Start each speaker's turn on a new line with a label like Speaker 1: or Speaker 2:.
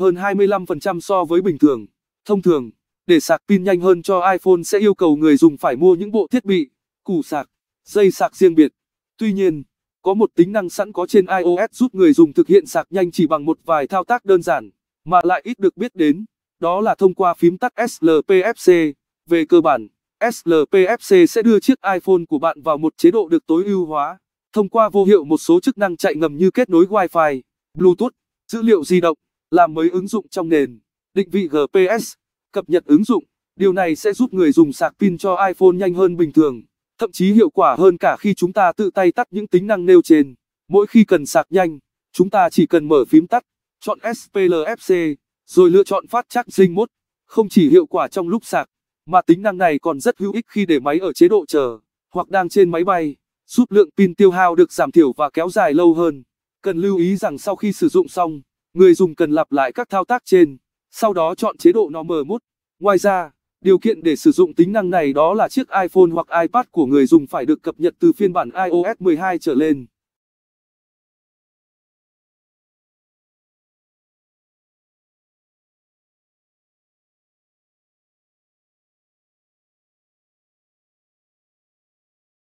Speaker 1: hơn 25% so với bình thường. Thông thường, để sạc pin nhanh hơn cho iPhone sẽ yêu cầu người dùng phải mua những bộ thiết bị, củ sạc, dây sạc riêng biệt. Tuy nhiên, có một tính năng sẵn có trên iOS giúp người dùng thực hiện sạc nhanh chỉ bằng một vài thao tác đơn giản, mà lại ít được biết đến, đó là thông qua phím tắt SLPFC. Về cơ bản, SLPFC sẽ đưa chiếc iPhone của bạn vào một chế độ được tối ưu hóa, thông qua vô hiệu một số chức năng chạy ngầm như kết nối Wi-Fi, Bluetooth, dữ liệu di động làm mới ứng dụng trong nền, định vị GPS, cập nhật ứng dụng. Điều này sẽ giúp người dùng sạc pin cho iPhone nhanh hơn bình thường, thậm chí hiệu quả hơn cả khi chúng ta tự tay tắt những tính năng nêu trên. Mỗi khi cần sạc nhanh, chúng ta chỉ cần mở phím tắt, chọn SPLFC, rồi lựa chọn phát chắc dinh mốt. Không chỉ hiệu quả trong lúc sạc, mà tính năng này còn rất hữu ích khi để máy ở chế độ chờ hoặc đang trên máy bay, giúp lượng pin tiêu hao được giảm thiểu và kéo dài lâu hơn. Cần lưu ý rằng sau khi sử dụng xong, Người dùng cần lặp lại các thao tác trên, sau đó chọn chế độ Normal Mode. Ngoài ra, điều kiện để sử dụng tính năng này đó là chiếc iPhone hoặc iPad của người dùng phải được cập nhật từ phiên bản iOS 12 trở lên.